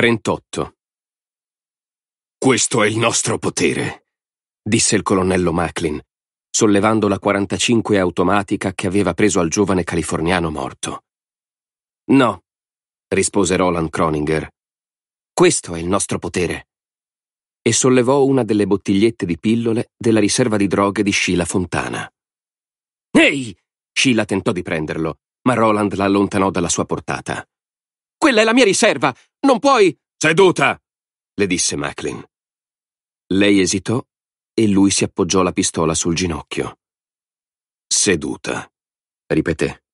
38. Questo è il nostro potere, disse il colonnello Macklin, sollevando la 45 automatica che aveva preso al giovane californiano morto. No, rispose Roland Croninger. Questo è il nostro potere. E sollevò una delle bottigliette di pillole della riserva di droghe di Sheila Fontana. Ehi! Sheila tentò di prenderlo, ma Roland la allontanò dalla sua portata. Quella è la mia riserva! Non puoi... Seduta! le disse Macklin. Lei esitò e lui si appoggiò la pistola sul ginocchio. Seduta, ripeté.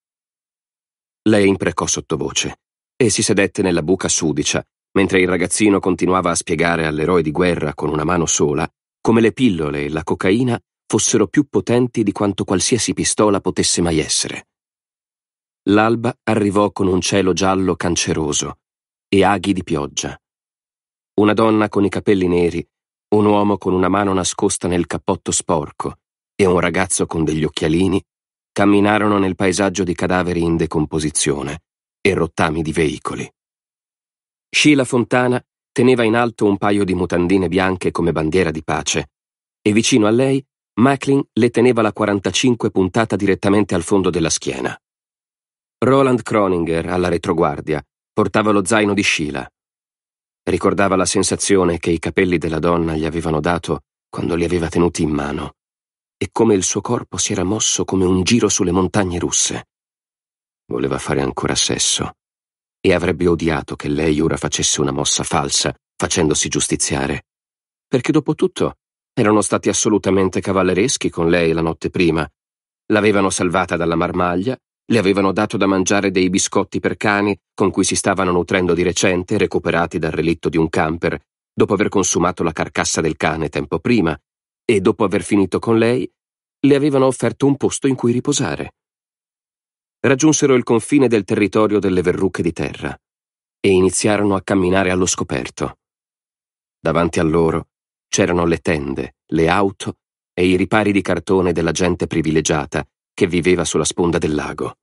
Lei imprecò sottovoce e si sedette nella buca sudicia, mentre il ragazzino continuava a spiegare all'eroe di guerra con una mano sola come le pillole e la cocaina fossero più potenti di quanto qualsiasi pistola potesse mai essere. L'alba arrivò con un cielo giallo canceroso e aghi di pioggia. Una donna con i capelli neri, un uomo con una mano nascosta nel cappotto sporco e un ragazzo con degli occhialini camminarono nel paesaggio di cadaveri in decomposizione e rottami di veicoli. Sheila Fontana teneva in alto un paio di mutandine bianche come bandiera di pace e vicino a lei Macklin le teneva la 45 puntata direttamente al fondo della schiena. Roland Kroninger, alla retroguardia, portava lo zaino di Sheila. Ricordava la sensazione che i capelli della donna gli avevano dato quando li aveva tenuti in mano e come il suo corpo si era mosso come un giro sulle montagne russe. Voleva fare ancora sesso e avrebbe odiato che lei ora facesse una mossa falsa facendosi giustiziare. Perché dopo tutto erano stati assolutamente cavallereschi con lei la notte prima. L'avevano salvata dalla marmaglia le avevano dato da mangiare dei biscotti per cani con cui si stavano nutrendo di recente, recuperati dal relitto di un camper, dopo aver consumato la carcassa del cane tempo prima, e dopo aver finito con lei, le avevano offerto un posto in cui riposare. Raggiunsero il confine del territorio delle verruche di terra e iniziarono a camminare allo scoperto. Davanti a loro c'erano le tende, le auto e i ripari di cartone della gente privilegiata che viveva sulla sponda del lago.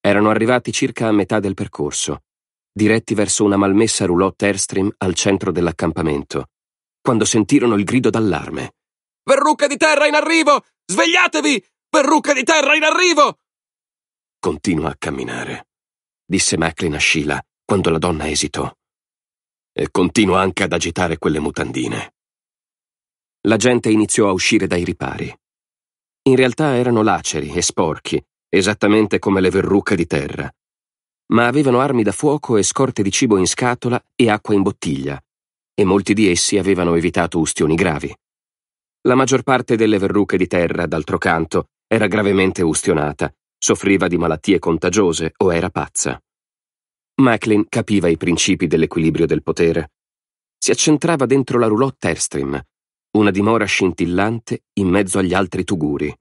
Erano arrivati circa a metà del percorso, diretti verso una malmessa roulotte Airstream al centro dell'accampamento, quando sentirono il grido d'allarme. Verrucca di terra in arrivo! Svegliatevi! Verrucca di terra in arrivo! Continua a camminare, disse Macklin a Sheila quando la donna esitò. E continua anche ad agitare quelle mutandine. La gente iniziò a uscire dai ripari. In realtà erano laceri e sporchi, esattamente come le verruche di terra. Ma avevano armi da fuoco e scorte di cibo in scatola e acqua in bottiglia, e molti di essi avevano evitato ustioni gravi. La maggior parte delle verruche di terra, d'altro canto, era gravemente ustionata, soffriva di malattie contagiose o era pazza. Macklin capiva i principi dell'equilibrio del potere. Si accentrava dentro la roulotte Airstream, una dimora scintillante in mezzo agli altri tuguri.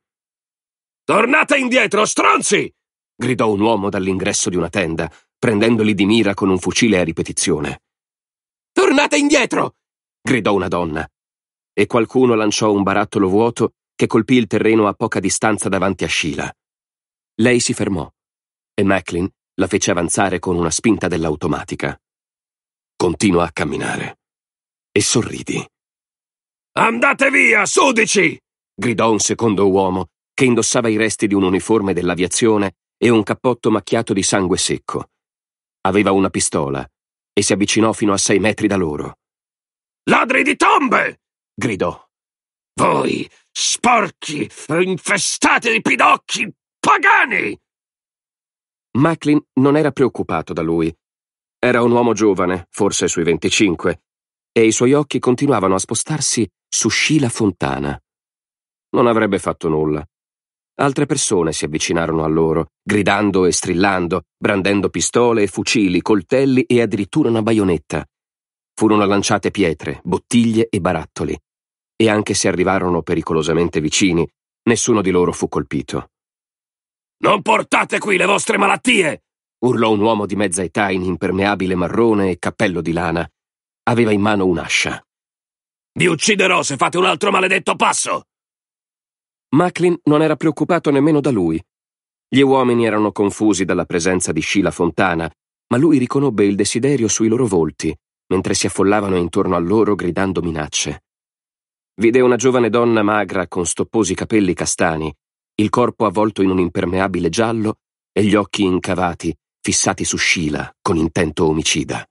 Tornate indietro, stronzi! gridò un uomo dall'ingresso di una tenda, prendendoli di mira con un fucile a ripetizione. Tornate indietro! gridò una donna. E qualcuno lanciò un barattolo vuoto che colpì il terreno a poca distanza davanti a Sheila. Lei si fermò e Macklin la fece avanzare con una spinta dell'automatica. Continua a camminare e sorridi. Andate via, sudici! gridò un secondo uomo, che indossava i resti di un uniforme dell'aviazione e un cappotto macchiato di sangue secco. Aveva una pistola e si avvicinò fino a sei metri da loro. Ladri di tombe! gridò. Voi, sporchi, infestati di pidocchi, pagani! Macklin non era preoccupato da lui. Era un uomo giovane, forse sui venticinque, e i suoi occhi continuavano a spostarsi su Sheila Fontana. Non avrebbe fatto nulla. Altre persone si avvicinarono a loro, gridando e strillando, brandendo pistole fucili, coltelli e addirittura una baionetta. Furono lanciate pietre, bottiglie e barattoli. E anche se arrivarono pericolosamente vicini, nessuno di loro fu colpito. Non portate qui le vostre malattie! urlò un uomo di mezza età in impermeabile marrone e cappello di lana. Aveva in mano un'ascia. Vi ucciderò se fate un altro maledetto passo! Macklin non era preoccupato nemmeno da lui. Gli uomini erano confusi dalla presenza di Sheila Fontana, ma lui riconobbe il desiderio sui loro volti, mentre si affollavano intorno a loro gridando minacce. Vide una giovane donna magra con stopposi capelli castani, il corpo avvolto in un impermeabile giallo e gli occhi incavati, fissati su Sheila con intento omicida.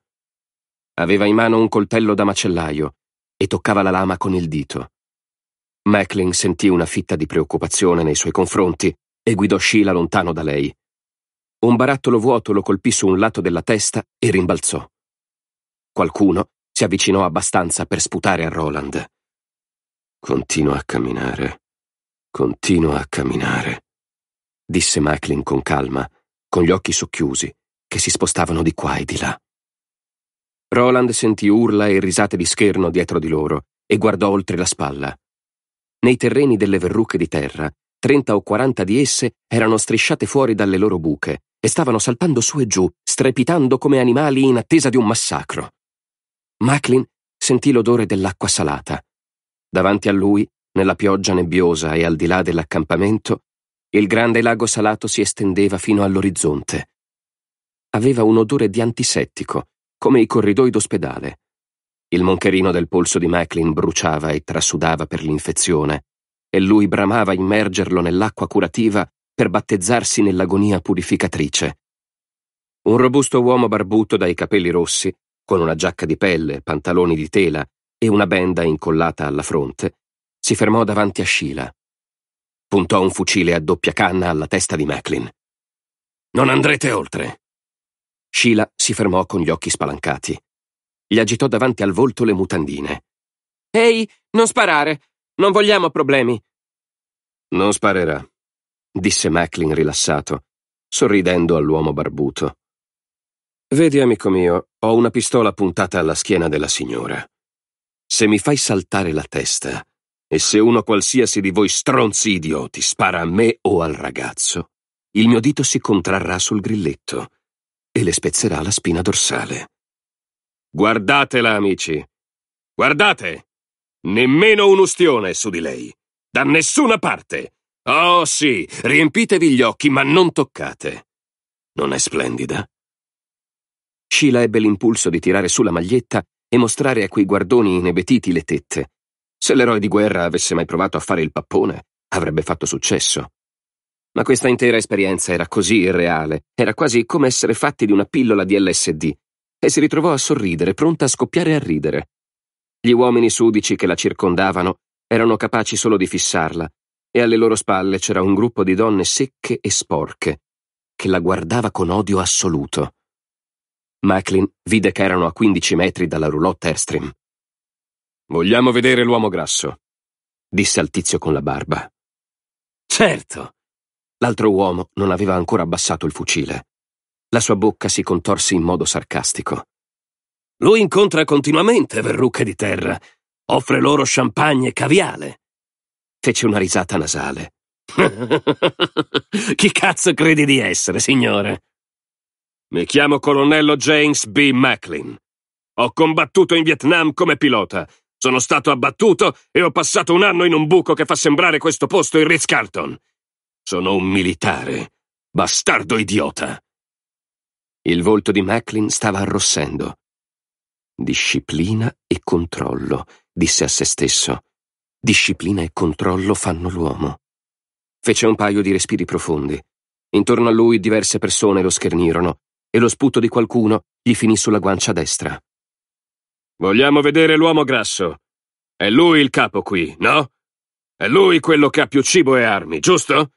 Aveva in mano un coltello da macellaio e toccava la lama con il dito. Macklin sentì una fitta di preoccupazione nei suoi confronti e guidò Sheila lontano da lei. Un barattolo vuoto lo colpì su un lato della testa e rimbalzò. Qualcuno si avvicinò abbastanza per sputare a Roland. Continua a camminare, continua a camminare, disse Macklin con calma, con gli occhi socchiusi, che si spostavano di qua e di là. Roland sentì urla e risate di scherno dietro di loro e guardò oltre la spalla. Nei terreni delle verruche di terra, trenta o quaranta di esse erano strisciate fuori dalle loro buche e stavano saltando su e giù, strepitando come animali in attesa di un massacro. Macklin sentì l'odore dell'acqua salata. Davanti a lui, nella pioggia nebbiosa e al di là dell'accampamento, il grande lago salato si estendeva fino all'orizzonte. Aveva un odore di antisettico come i corridoi d'ospedale. Il moncherino del polso di Macklin bruciava e trasudava per l'infezione, e lui bramava immergerlo nell'acqua curativa per battezzarsi nell'agonia purificatrice. Un robusto uomo barbuto dai capelli rossi, con una giacca di pelle, pantaloni di tela e una benda incollata alla fronte, si fermò davanti a Sheila. Puntò un fucile a doppia canna alla testa di Macklin. Non andrete oltre, Sheila si fermò con gli occhi spalancati. Gli agitò davanti al volto le mutandine. Ehi, non sparare! Non vogliamo problemi! Non sparerà, disse Macklin rilassato, sorridendo all'uomo barbuto. Vedi, amico mio, ho una pistola puntata alla schiena della signora. Se mi fai saltare la testa, e se uno qualsiasi di voi stronzi idioti spara a me o al ragazzo, il mio dito si contrarrà sul grilletto e le spezzerà la spina dorsale. Guardatela, amici! Guardate! Nemmeno un ustione su di lei! Da nessuna parte! Oh sì, riempitevi gli occhi, ma non toccate! Non è splendida? Sheila ebbe l'impulso di tirare su la maglietta e mostrare a quei guardoni inebetiti le tette. Se l'eroe di guerra avesse mai provato a fare il pappone, avrebbe fatto successo. Ma questa intera esperienza era così irreale, era quasi come essere fatti di una pillola di LSD, e si ritrovò a sorridere, pronta a scoppiare a ridere. Gli uomini sudici che la circondavano erano capaci solo di fissarla, e alle loro spalle c'era un gruppo di donne secche e sporche, che la guardava con odio assoluto. Macklin vide che erano a 15 metri dalla roulotte Airstream. Vogliamo vedere l'uomo grasso, disse al tizio con la barba. Certo, L'altro uomo non aveva ancora abbassato il fucile. La sua bocca si contorse in modo sarcastico. Lui incontra continuamente verrucche di terra, offre loro champagne e caviale. Fece una risata nasale. Chi cazzo credi di essere, signore? Mi chiamo colonnello James B. Macklin. Ho combattuto in Vietnam come pilota. Sono stato abbattuto e ho passato un anno in un buco che fa sembrare questo posto il Ritz-Carlton. Sono un militare. Bastardo idiota! Il volto di Macklin stava arrossendo. Disciplina e controllo, disse a se stesso. Disciplina e controllo fanno l'uomo. Fece un paio di respiri profondi. Intorno a lui diverse persone lo schernirono e lo sputo di qualcuno gli finì sulla guancia destra. Vogliamo vedere l'uomo grasso. È lui il capo qui, no? È lui quello che ha più cibo e armi, giusto?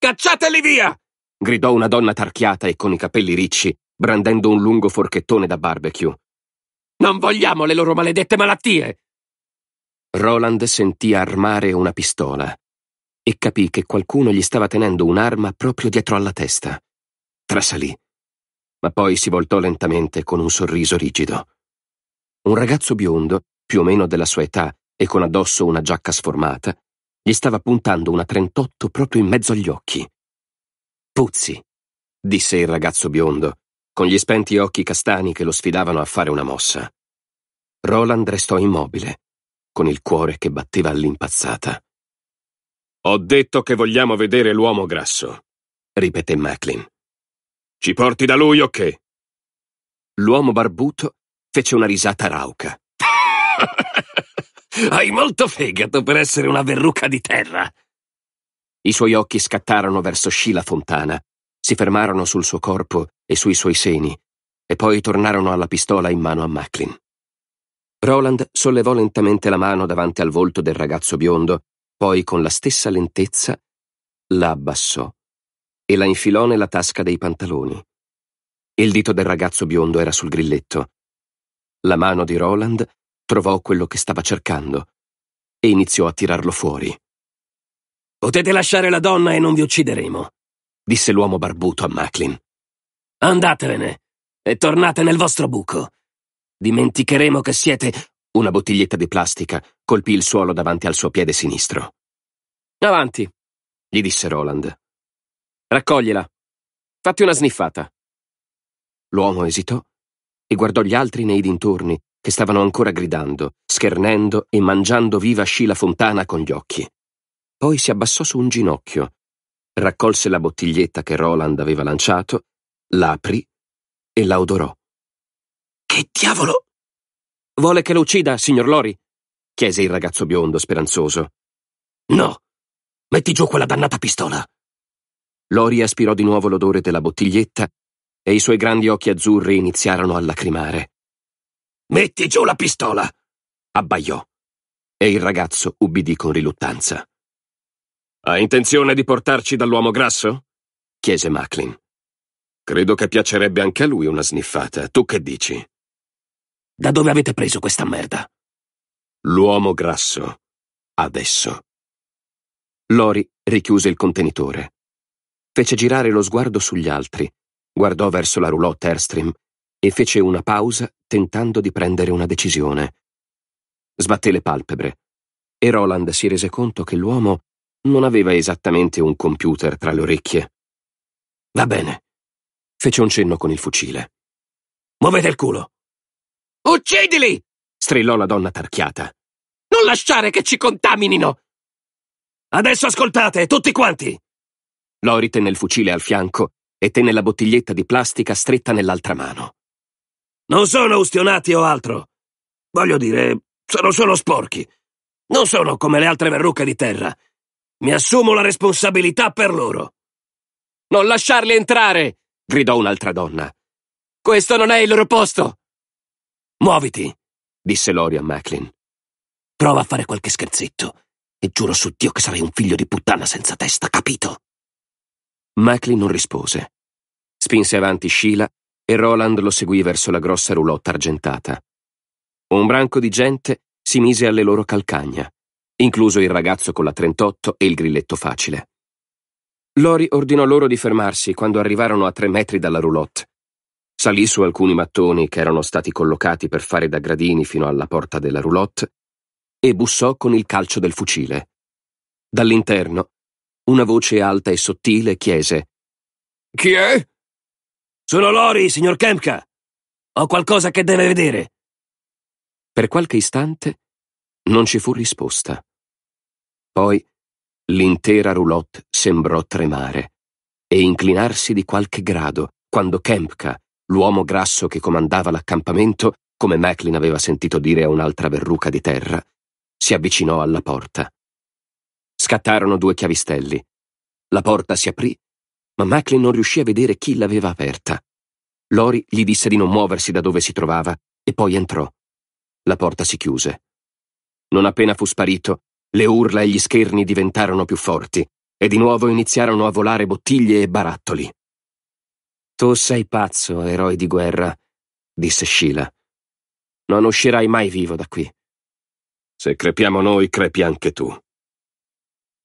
Cacciateli via! gridò una donna tarchiata e con i capelli ricci, brandendo un lungo forchettone da barbecue. Non vogliamo le loro maledette malattie! Roland sentì armare una pistola e capì che qualcuno gli stava tenendo un'arma proprio dietro alla testa. Trasalì, ma poi si voltò lentamente con un sorriso rigido. Un ragazzo biondo, più o meno della sua età e con addosso una giacca sformata, gli stava puntando una 38 proprio in mezzo agli occhi. Puzzi, disse il ragazzo biondo, con gli spenti occhi castani che lo sfidavano a fare una mossa. Roland restò immobile, con il cuore che batteva all'impazzata. Ho detto che vogliamo vedere l'uomo grasso, ripeté Macklin. Ci porti da lui o okay? che? L'uomo barbuto fece una risata rauca. Hai molto fegato per essere una verruca di terra. I suoi occhi scattarono verso Scila Fontana, si fermarono sul suo corpo e sui suoi seni, e poi tornarono alla pistola in mano a Macklin. Roland sollevò lentamente la mano davanti al volto del ragazzo biondo, poi con la stessa lentezza la abbassò e la infilò nella tasca dei pantaloni. Il dito del ragazzo biondo era sul grilletto. La mano di Roland Trovò quello che stava cercando e iniziò a tirarlo fuori. Potete lasciare la donna e non vi uccideremo, disse l'uomo barbuto a Macklin. Andatevene e tornate nel vostro buco. Dimenticheremo che siete... Una bottiglietta di plastica colpì il suolo davanti al suo piede sinistro. Avanti, gli disse Roland. Raccoglila. Fatti una sniffata. L'uomo esitò e guardò gli altri nei dintorni che stavano ancora gridando, schernendo e mangiando viva Scila Fontana con gli occhi. Poi si abbassò su un ginocchio, raccolse la bottiglietta che Roland aveva lanciato, l'aprì e la odorò. Che diavolo! Vuole che lo uccida, signor Lori? chiese il ragazzo biondo speranzoso. No! Metti giù quella dannata pistola! Lori aspirò di nuovo l'odore della bottiglietta e i suoi grandi occhi azzurri iniziarono a lacrimare. Metti giù la pistola! abbaiò. E il ragazzo ubbidì con riluttanza. Ha intenzione di portarci dall'uomo grasso? chiese Macklin. Credo che piacerebbe anche a lui una sniffata. Tu che dici? Da dove avete preso questa merda? L'uomo grasso. Adesso. Lori richiuse il contenitore. Fece girare lo sguardo sugli altri, guardò verso la roulotte Airstream e fece una pausa tentando di prendere una decisione. Sbatté le palpebre e Roland si rese conto che l'uomo non aveva esattamente un computer tra le orecchie. Va bene. Fece un cenno con il fucile. Muovete il culo. Uccidili! strillò la donna tarchiata. Non lasciare che ci contaminino! Adesso ascoltate, tutti quanti! Lori tenne il fucile al fianco e tenne la bottiglietta di plastica stretta nell'altra mano. Non sono ustionati o altro. Voglio dire, sono solo sporchi. Non sono come le altre verruche di terra. Mi assumo la responsabilità per loro. Non lasciarli entrare! gridò un'altra donna. Questo non è il loro posto! Muoviti, disse Lori a Macklin. Prova a fare qualche scherzetto e giuro su Dio che sarai un figlio di puttana senza testa, capito? Macklin non rispose. Spinse avanti Sheila e Roland lo seguì verso la grossa roulotte argentata. Un branco di gente si mise alle loro calcagna, incluso il ragazzo con la 38 e il grilletto facile. Lori ordinò loro di fermarsi quando arrivarono a tre metri dalla roulotte. Salì su alcuni mattoni che erano stati collocati per fare da gradini fino alla porta della roulotte e bussò con il calcio del fucile. Dall'interno, una voce alta e sottile chiese: Chi è? Sono Lori, signor Kempka. Ho qualcosa che deve vedere. Per qualche istante non ci fu risposta. Poi l'intera roulotte sembrò tremare e inclinarsi di qualche grado quando Kempka, l'uomo grasso che comandava l'accampamento, come Macklin aveva sentito dire a un'altra verruca di terra, si avvicinò alla porta. Scattarono due chiavistelli. La porta si aprì ma Macklin non riuscì a vedere chi l'aveva aperta. Lori gli disse di non muoversi da dove si trovava e poi entrò. La porta si chiuse. Non appena fu sparito, le urla e gli scherni diventarono più forti e di nuovo iniziarono a volare bottiglie e barattoli. Tu sei pazzo, eroe di guerra, disse Sheila. Non uscirai mai vivo da qui. Se crepiamo noi, crepi anche tu.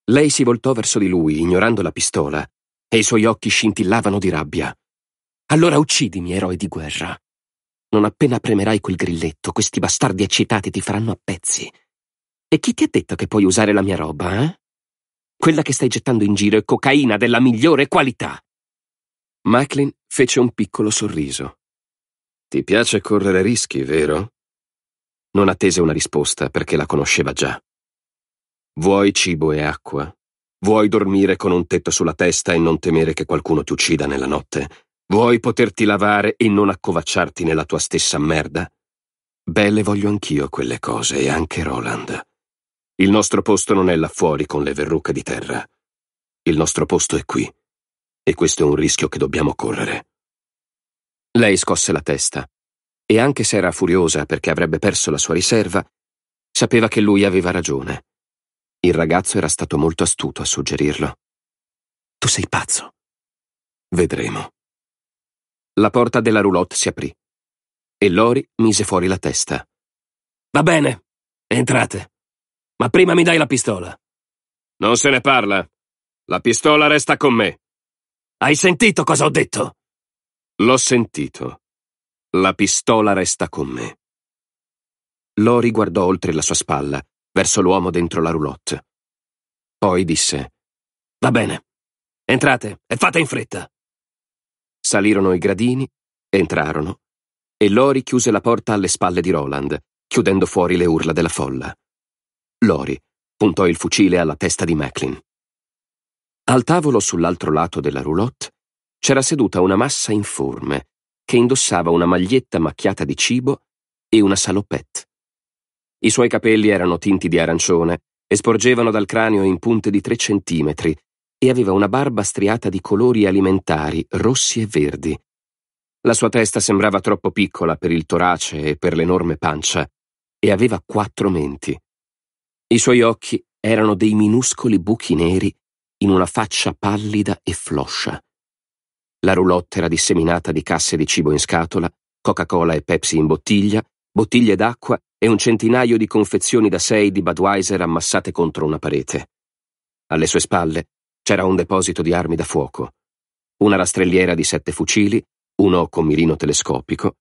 Lei si voltò verso di lui, ignorando la pistola, e i suoi occhi scintillavano di rabbia. Allora uccidimi, eroe di guerra. Non appena premerai quel grilletto, questi bastardi eccitati ti faranno a pezzi. E chi ti ha detto che puoi usare la mia roba, eh? Quella che stai gettando in giro è cocaina della migliore qualità. Macklin fece un piccolo sorriso. Ti piace correre rischi, vero? Non attese una risposta perché la conosceva già. Vuoi cibo e acqua? Vuoi dormire con un tetto sulla testa e non temere che qualcuno ti uccida nella notte? Vuoi poterti lavare e non accovacciarti nella tua stessa merda? Beh, le voglio anch'io quelle cose e anche Roland. Il nostro posto non è là fuori con le verruche di terra. Il nostro posto è qui. E questo è un rischio che dobbiamo correre. Lei scosse la testa e anche se era furiosa perché avrebbe perso la sua riserva, sapeva che lui aveva ragione. Il ragazzo era stato molto astuto a suggerirlo. Tu sei pazzo. Vedremo. La porta della roulotte si aprì e Lori mise fuori la testa. Va bene, entrate. Ma prima mi dai la pistola. Non se ne parla. La pistola resta con me. Hai sentito cosa ho detto? L'ho sentito. La pistola resta con me. Lori guardò oltre la sua spalla verso l'uomo dentro la roulotte. Poi disse Va bene, entrate e fate in fretta. Salirono i gradini, entrarono, e Lori chiuse la porta alle spalle di Roland, chiudendo fuori le urla della folla. Lori puntò il fucile alla testa di Macklin. Al tavolo sull'altro lato della roulotte c'era seduta una massa informe che indossava una maglietta macchiata di cibo e una salopette. I suoi capelli erano tinti di arancione e sporgevano dal cranio in punte di tre centimetri e aveva una barba striata di colori alimentari rossi e verdi. La sua testa sembrava troppo piccola per il torace e per l'enorme pancia e aveva quattro menti. I suoi occhi erano dei minuscoli buchi neri in una faccia pallida e floscia. La roulotte era disseminata di casse di cibo in scatola, Coca-Cola e Pepsi in bottiglia, bottiglie d'acqua e un centinaio di confezioni da sei di Budweiser ammassate contro una parete. Alle sue spalle c'era un deposito di armi da fuoco, una rastrelliera di sette fucili, uno con mirino telescopico,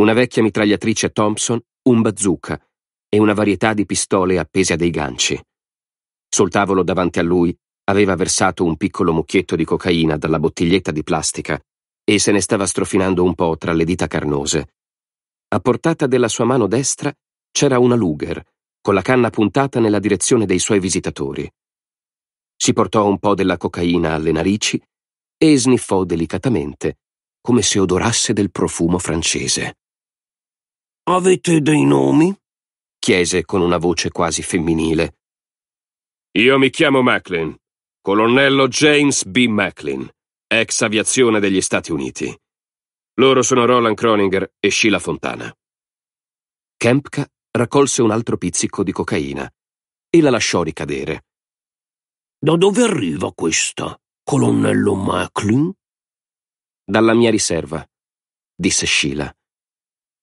una vecchia mitragliatrice Thompson, un bazooka e una varietà di pistole appese a dei ganci. Sul tavolo davanti a lui aveva versato un piccolo mucchietto di cocaina dalla bottiglietta di plastica e se ne stava strofinando un po' tra le dita carnose, a portata della sua mano destra c'era una Luger, con la canna puntata nella direzione dei suoi visitatori. Si portò un po' della cocaina alle narici e sniffò delicatamente, come se odorasse del profumo francese. Avete dei nomi? chiese con una voce quasi femminile. Io mi chiamo Macklin, colonnello James B. Macklin, ex aviazione degli Stati Uniti. Loro sono Roland Kroninger e Sheila Fontana. Kempka raccolse un altro pizzico di cocaina e la lasciò ricadere. Da dove arriva questa, colonnello Macklin? Dalla mia riserva, disse Sheila.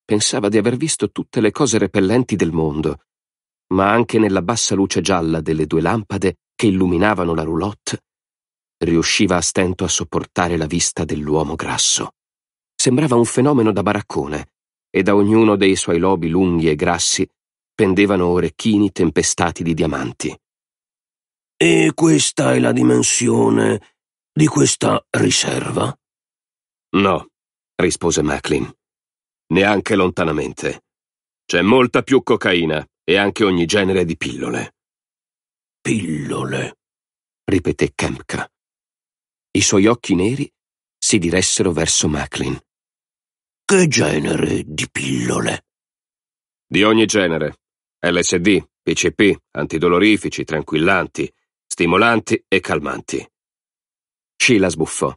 Pensava di aver visto tutte le cose repellenti del mondo, ma anche nella bassa luce gialla delle due lampade che illuminavano la roulotte, riusciva a stento a sopportare la vista dell'uomo grasso sembrava un fenomeno da baraccone, e da ognuno dei suoi lobi lunghi e grassi pendevano orecchini tempestati di diamanti. E questa è la dimensione di questa riserva? No, rispose Macklin. Neanche lontanamente. C'è molta più cocaina e anche ogni genere di pillole. Pillole, ripeté Kempka. I suoi occhi neri si diressero verso Macklin. Che genere di pillole? Di ogni genere. LSD, PCP, antidolorifici, tranquillanti, stimolanti e calmanti. Sheila sbuffò.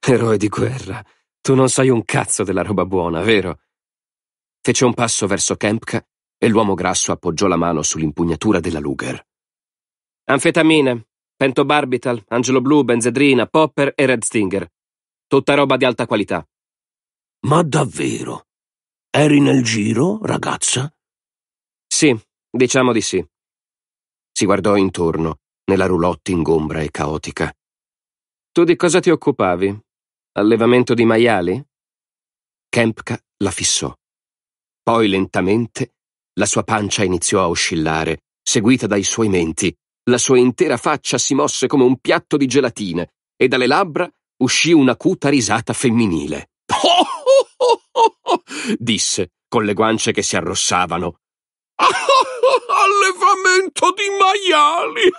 Eroe di guerra, tu non sai un cazzo della roba buona, vero? Fece un passo verso Kempka e l'uomo grasso appoggiò la mano sull'impugnatura della Luger. Anfetamine, pentobarbital, angelo blu, benzedrina, popper e red stinger. Tutta roba di alta qualità. Ma davvero? Eri nel giro, ragazza? Sì, diciamo di sì. Si guardò intorno, nella roulotte ingombra e caotica. Tu di cosa ti occupavi? Allevamento di maiali? Kempka la fissò. Poi lentamente la sua pancia iniziò a oscillare, seguita dai suoi menti. La sua intera faccia si mosse come un piatto di gelatine e dalle labbra uscì un'acuta risata femminile. Oh! disse, con le guance che si arrossavano. Allevamento di maiali!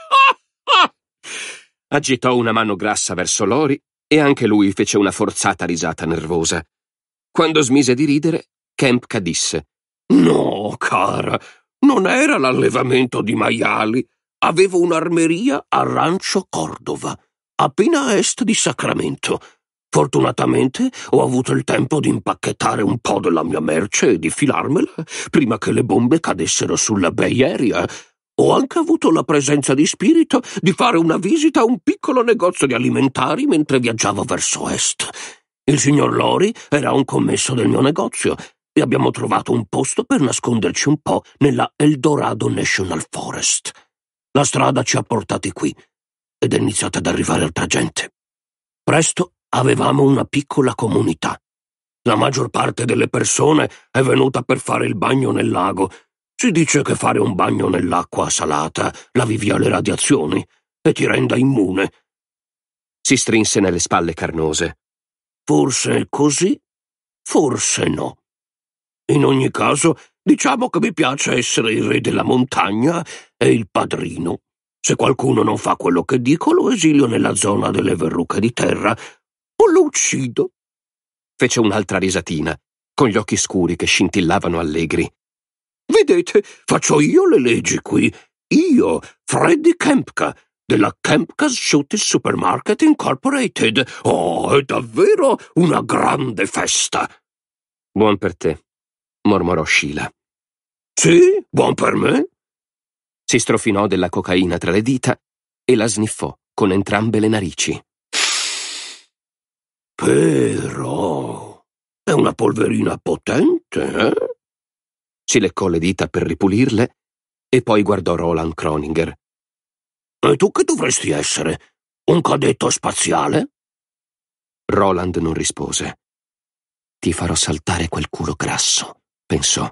Agitò una mano grassa verso Lori e anche lui fece una forzata risata nervosa. Quando smise di ridere, Kempka disse: No, cara, non era l'allevamento di maiali. Avevo un'armeria a Rancio Cordova, appena a est di Sacramento. Fortunatamente ho avuto il tempo di impacchettare un po' della mia merce e di filarmela prima che le bombe cadessero sulla Bay Area. Ho anche avuto la presenza di spirito di fare una visita a un piccolo negozio di alimentari mentre viaggiavo verso est. Il signor Lori era un commesso del mio negozio e abbiamo trovato un posto per nasconderci un po' nella Eldorado National Forest. La strada ci ha portati qui ed è iniziata ad arrivare altra gente. Presto avevamo una piccola comunità. La maggior parte delle persone è venuta per fare il bagno nel lago. Si dice che fare un bagno nell'acqua salata lavivi alle radiazioni e ti renda immune. Si strinse nelle spalle carnose. Forse è così, forse no. In ogni caso, diciamo che mi piace essere il re della montagna e il padrino. Se qualcuno non fa quello che dico, lo esilio nella zona delle verruche di terra o lo uccido? Fece un'altra risatina, con gli occhi scuri che scintillavano allegri. Vedete, faccio io le leggi qui. Io, Freddy Kempka, della Kempka's Shooty Supermarket Incorporated. Oh, è davvero una grande festa! Buon per te, mormorò Sheila. Sì, buon per me. Si strofinò della cocaina tra le dita e la sniffò con entrambe le narici. Però è una polverina potente, eh? Si leccò le dita per ripulirle e poi guardò Roland Kroninger. E tu che dovresti essere? Un cadetto spaziale? Roland non rispose. Ti farò saltare quel culo grasso, pensò.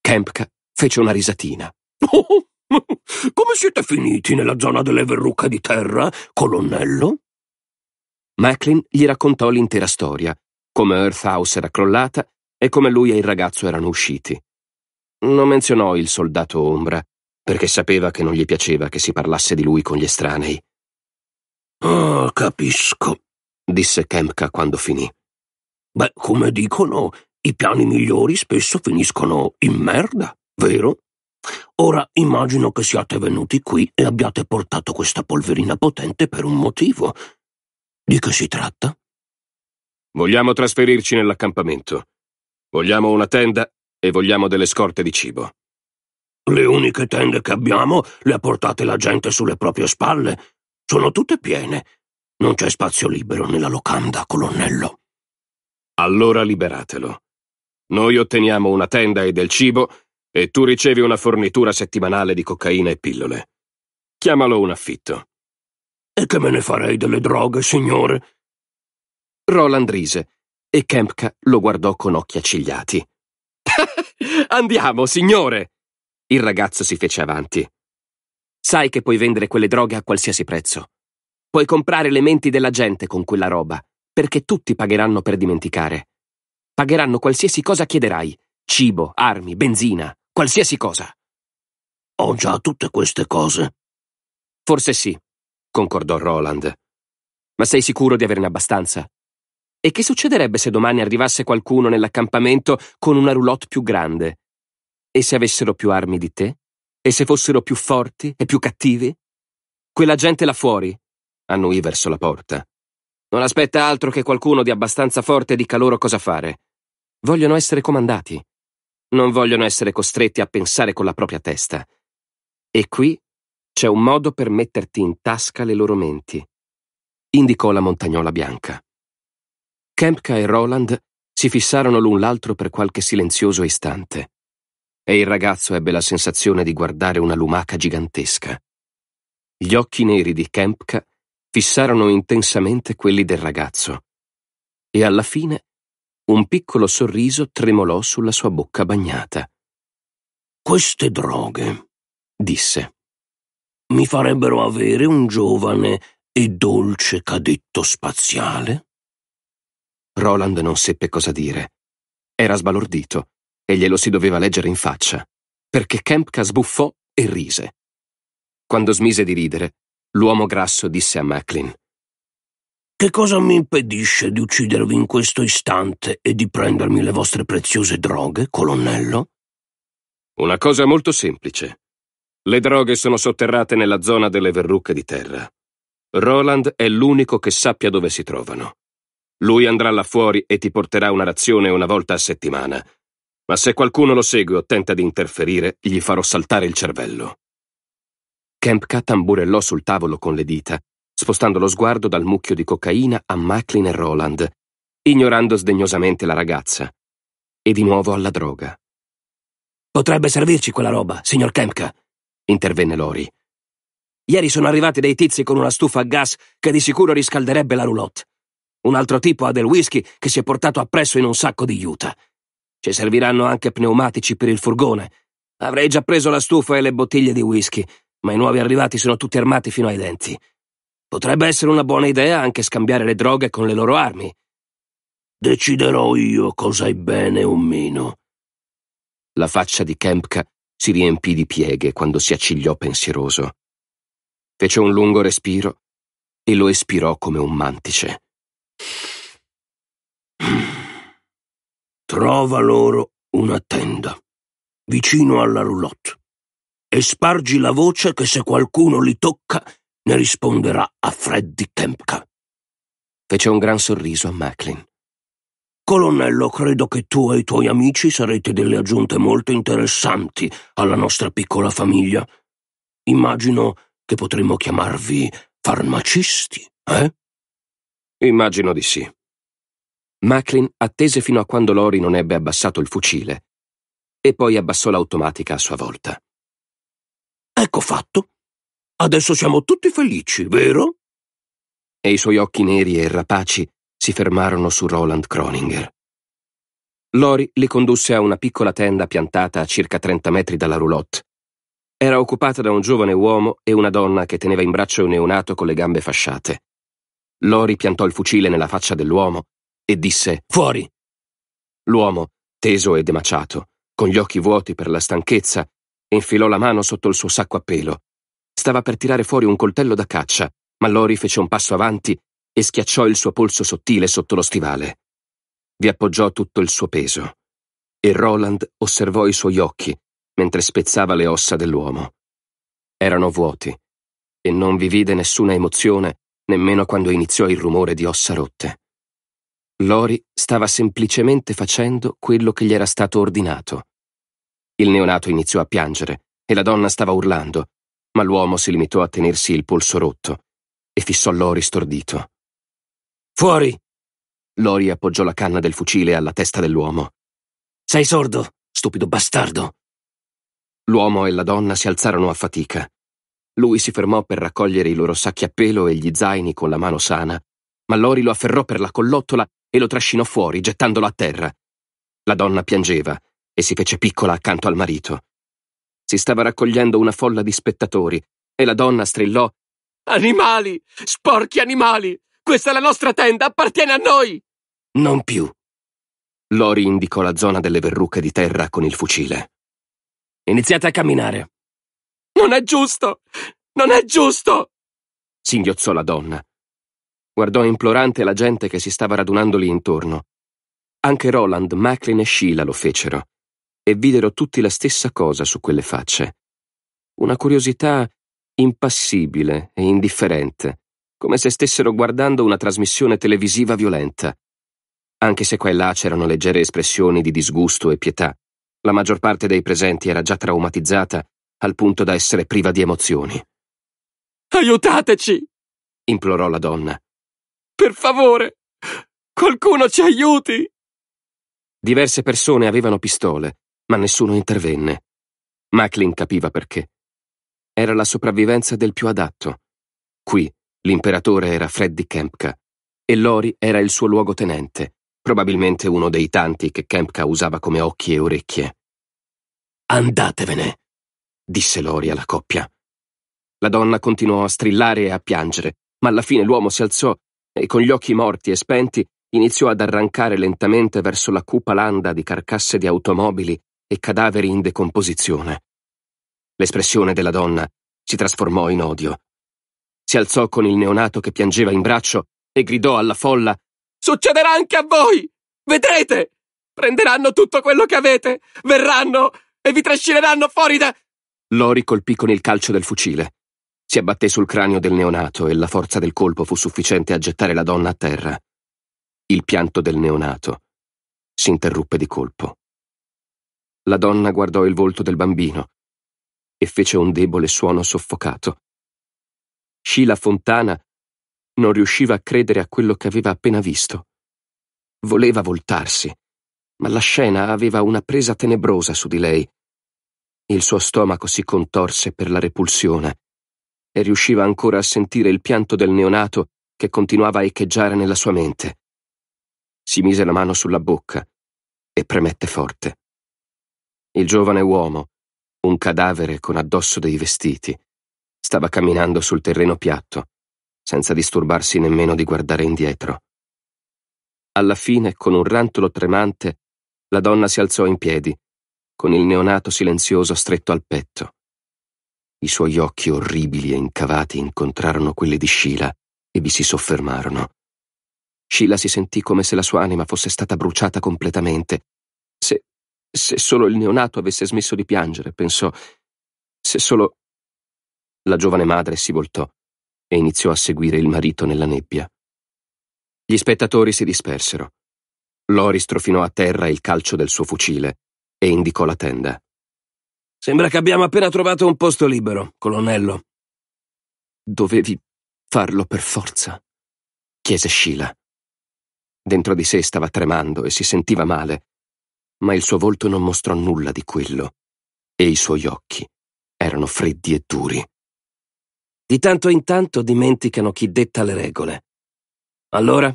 Kempka fece una risatina. come siete finiti nella zona delle verrucche di terra, colonnello? Macklin gli raccontò l'intera storia, come Earth House era crollata e come lui e il ragazzo erano usciti. Non menzionò il soldato ombra, perché sapeva che non gli piaceva che si parlasse di lui con gli estranei. Oh, capisco, disse Kempka quando finì. Beh, come dicono, i piani migliori spesso finiscono in merda, vero? Ora immagino che siate venuti qui e abbiate portato questa polverina potente per un motivo, di che si tratta? Vogliamo trasferirci nell'accampamento. Vogliamo una tenda e vogliamo delle scorte di cibo. Le uniche tende che abbiamo le ha portate la gente sulle proprie spalle. Sono tutte piene. Non c'è spazio libero nella locanda, colonnello. Allora liberatelo. Noi otteniamo una tenda e del cibo e tu ricevi una fornitura settimanale di cocaina e pillole. Chiamalo un affitto. E che me ne farei delle droghe, signore? Roland rise e Kempka lo guardò con occhi accigliati. Andiamo, signore! Il ragazzo si fece avanti. Sai che puoi vendere quelle droghe a qualsiasi prezzo. Puoi comprare le menti della gente con quella roba, perché tutti pagheranno per dimenticare. Pagheranno qualsiasi cosa chiederai. Cibo, armi, benzina, qualsiasi cosa. Ho già tutte queste cose. Forse sì, concordò Roland. Ma sei sicuro di averne abbastanza? E che succederebbe se domani arrivasse qualcuno nell'accampamento con una roulotte più grande? E se avessero più armi di te? E se fossero più forti e più cattivi? Quella gente là fuori, annui verso la porta. Non aspetta altro che qualcuno di abbastanza forte dica loro cosa fare. Vogliono essere comandati. Non vogliono essere costretti a pensare con la propria testa. E qui c'è un modo per metterti in tasca le loro menti, indicò la montagnola bianca. Kempka e Roland si fissarono l'un l'altro per qualche silenzioso istante e il ragazzo ebbe la sensazione di guardare una lumaca gigantesca. Gli occhi neri di Kempka fissarono intensamente quelli del ragazzo e alla fine un piccolo sorriso tremolò sulla sua bocca bagnata. Queste droghe, disse mi farebbero avere un giovane e dolce cadetto spaziale? Roland non seppe cosa dire. Era sbalordito e glielo si doveva leggere in faccia, perché Kempka sbuffò e rise. Quando smise di ridere, l'uomo grasso disse a Macklin Che cosa mi impedisce di uccidervi in questo istante e di prendermi le vostre preziose droghe, colonnello? Una cosa molto semplice, le droghe sono sotterrate nella zona delle verrucche di terra. Roland è l'unico che sappia dove si trovano. Lui andrà là fuori e ti porterà una razione una volta a settimana. Ma se qualcuno lo segue o tenta di interferire, gli farò saltare il cervello. Kempka tamburellò sul tavolo con le dita, spostando lo sguardo dal mucchio di cocaina a Macklin e Roland, ignorando sdegnosamente la ragazza. E di nuovo alla droga. Potrebbe servirci quella roba, signor Kempka, intervenne Lori. Ieri sono arrivati dei tizi con una stufa a gas che di sicuro riscalderebbe la roulotte. Un altro tipo ha del whisky che si è portato appresso in un sacco di juta. Ci serviranno anche pneumatici per il furgone. Avrei già preso la stufa e le bottiglie di whisky, ma i nuovi arrivati sono tutti armati fino ai denti. Potrebbe essere una buona idea anche scambiare le droghe con le loro armi. Deciderò io cosa è bene o meno. La faccia di Kempka si riempì di pieghe quando si accigliò pensieroso. Fece un lungo respiro e lo espirò come un mantice. Trova loro una tenda, vicino alla roulotte, e spargi la voce che se qualcuno li tocca ne risponderà a Freddy Kempka. Fece un gran sorriso a Macklin. Colonnello, credo che tu e i tuoi amici sarete delle aggiunte molto interessanti alla nostra piccola famiglia. Immagino che potremmo chiamarvi farmacisti, eh? Immagino di sì. Macklin attese fino a quando Lori non ebbe abbassato il fucile e poi abbassò l'automatica a sua volta. Ecco fatto. Adesso siamo tutti felici, vero? E i suoi occhi neri e rapaci si fermarono su Roland Kroninger. Lori li condusse a una piccola tenda piantata a circa 30 metri dalla roulotte. Era occupata da un giovane uomo e una donna che teneva in braccio un neonato con le gambe fasciate. Lori piantò il fucile nella faccia dell'uomo e disse Fuori! L'uomo, teso e demaciato, con gli occhi vuoti per la stanchezza, infilò la mano sotto il suo sacco a pelo. Stava per tirare fuori un coltello da caccia, ma Lori fece un passo avanti e schiacciò il suo polso sottile sotto lo stivale. Vi appoggiò tutto il suo peso e Roland osservò i suoi occhi mentre spezzava le ossa dell'uomo. Erano vuoti e non vi vide nessuna emozione nemmeno quando iniziò il rumore di ossa rotte. Lori stava semplicemente facendo quello che gli era stato ordinato. Il neonato iniziò a piangere e la donna stava urlando, ma l'uomo si limitò a tenersi il polso rotto e fissò Lori stordito. Fuori! Lori appoggiò la canna del fucile alla testa dell'uomo. Sei sordo, stupido bastardo! L'uomo e la donna si alzarono a fatica. Lui si fermò per raccogliere i loro sacchi a pelo e gli zaini con la mano sana, ma Lori lo afferrò per la collottola e lo trascinò fuori, gettandolo a terra. La donna piangeva e si fece piccola accanto al marito. Si stava raccogliendo una folla di spettatori e la donna strillò Animali! Sporchi animali! Questa è la nostra tenda, appartiene a noi! Non più. Lori indicò la zona delle verruche di terra con il fucile. Iniziate a camminare. Non è giusto! Non è giusto! singhiozzò la donna. Guardò implorante la gente che si stava radunando lì intorno. Anche Roland, Macklin e Sheila lo fecero e videro tutti la stessa cosa su quelle facce. Una curiosità impassibile e indifferente, come se stessero guardando una trasmissione televisiva violenta. Anche se qua e là c'erano leggere espressioni di disgusto e pietà, la maggior parte dei presenti era già traumatizzata al punto da essere priva di emozioni. Aiutateci! implorò la donna. Per favore! Qualcuno ci aiuti! Diverse persone avevano pistole, ma nessuno intervenne. Macklin capiva perché. Era la sopravvivenza del più adatto. Qui L'imperatore era Freddy Kempka e Lori era il suo luogotenente, probabilmente uno dei tanti che Kempka usava come occhi e orecchie. Andatevene, disse Lori alla coppia. La donna continuò a strillare e a piangere, ma alla fine l'uomo si alzò e con gli occhi morti e spenti iniziò ad arrancare lentamente verso la cupa landa di carcasse di automobili e cadaveri in decomposizione. L'espressione della donna si trasformò in odio si alzò con il neonato che piangeva in braccio e gridò alla folla Succederà anche a voi! Vedrete! Prenderanno tutto quello che avete! Verranno e vi trascineranno fuori da... Lori colpì con il calcio del fucile. Si abbatté sul cranio del neonato e la forza del colpo fu sufficiente a gettare la donna a terra. Il pianto del neonato si interruppe di colpo. La donna guardò il volto del bambino e fece un debole suono soffocato Sheila Fontana non riusciva a credere a quello che aveva appena visto. Voleva voltarsi, ma la scena aveva una presa tenebrosa su di lei. Il suo stomaco si contorse per la repulsione e riusciva ancora a sentire il pianto del neonato che continuava a echeggiare nella sua mente. Si mise la mano sulla bocca e premette forte. Il giovane uomo, un cadavere con addosso dei vestiti, Stava camminando sul terreno piatto, senza disturbarsi nemmeno di guardare indietro. Alla fine, con un rantolo tremante, la donna si alzò in piedi, con il neonato silenzioso stretto al petto. I suoi occhi orribili e incavati incontrarono quelli di Sheila e vi si soffermarono. Sheila si sentì come se la sua anima fosse stata bruciata completamente. Se, se solo il neonato avesse smesso di piangere, pensò. Se solo la giovane madre si voltò e iniziò a seguire il marito nella nebbia. Gli spettatori si dispersero. Lori strofinò a terra il calcio del suo fucile e indicò la tenda. Sembra che abbiamo appena trovato un posto libero, colonnello. Dovevi farlo per forza, chiese Sheila. Dentro di sé stava tremando e si sentiva male, ma il suo volto non mostrò nulla di quello, e i suoi occhi erano freddi e duri. Di tanto in tanto dimenticano chi detta le regole. Allora,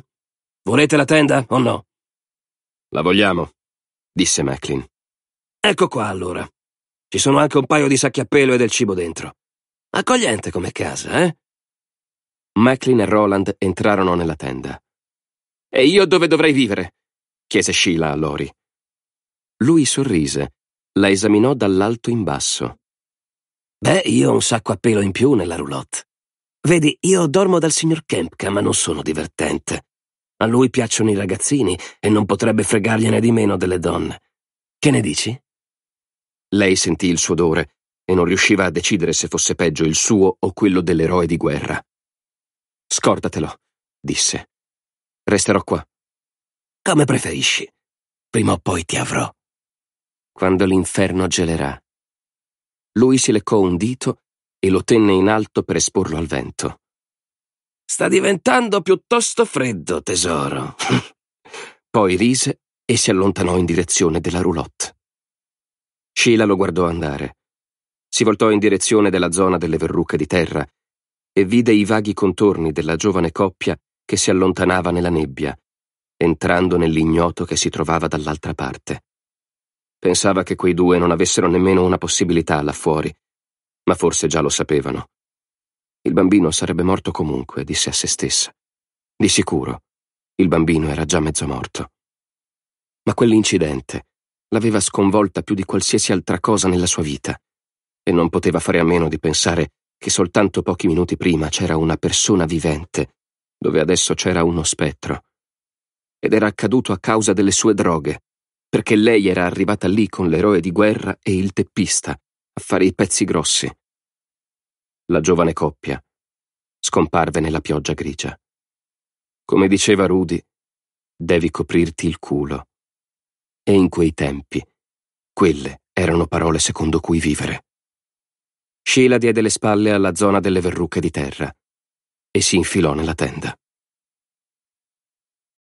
volete la tenda o no? La vogliamo, disse Macklin. Ecco qua allora. Ci sono anche un paio di sacchi a pelo e del cibo dentro. Accogliente come casa, eh? Macklin e Roland entrarono nella tenda. E io dove dovrei vivere? chiese Sheila a Lori. Lui sorrise, la esaminò dall'alto in basso. Beh, io ho un sacco a pelo in più nella roulotte. Vedi, io dormo dal signor Kempka, ma non sono divertente. A lui piacciono i ragazzini e non potrebbe fregargliene di meno delle donne. Che ne dici? Lei sentì il suo odore e non riusciva a decidere se fosse peggio il suo o quello dell'eroe di guerra. Scordatelo, disse. Resterò qua. Come preferisci. Prima o poi ti avrò. Quando l'inferno gelerà. Lui si leccò un dito e lo tenne in alto per esporlo al vento. Sta diventando piuttosto freddo, tesoro. Poi rise e si allontanò in direzione della roulotte. Sheila lo guardò andare. Si voltò in direzione della zona delle verruche di terra e vide i vaghi contorni della giovane coppia che si allontanava nella nebbia, entrando nell'ignoto che si trovava dall'altra parte. Pensava che quei due non avessero nemmeno una possibilità là fuori, ma forse già lo sapevano. Il bambino sarebbe morto comunque, disse a se stessa. Di sicuro, il bambino era già mezzo morto. Ma quell'incidente l'aveva sconvolta più di qualsiasi altra cosa nella sua vita e non poteva fare a meno di pensare che soltanto pochi minuti prima c'era una persona vivente, dove adesso c'era uno spettro. Ed era accaduto a causa delle sue droghe, perché lei era arrivata lì con l'eroe di guerra e il teppista, a fare i pezzi grossi. La giovane coppia scomparve nella pioggia grigia. Come diceva Rudy, devi coprirti il culo. E in quei tempi, quelle erano parole secondo cui vivere. Sheila diede le spalle alla zona delle verruche di terra e si infilò nella tenda.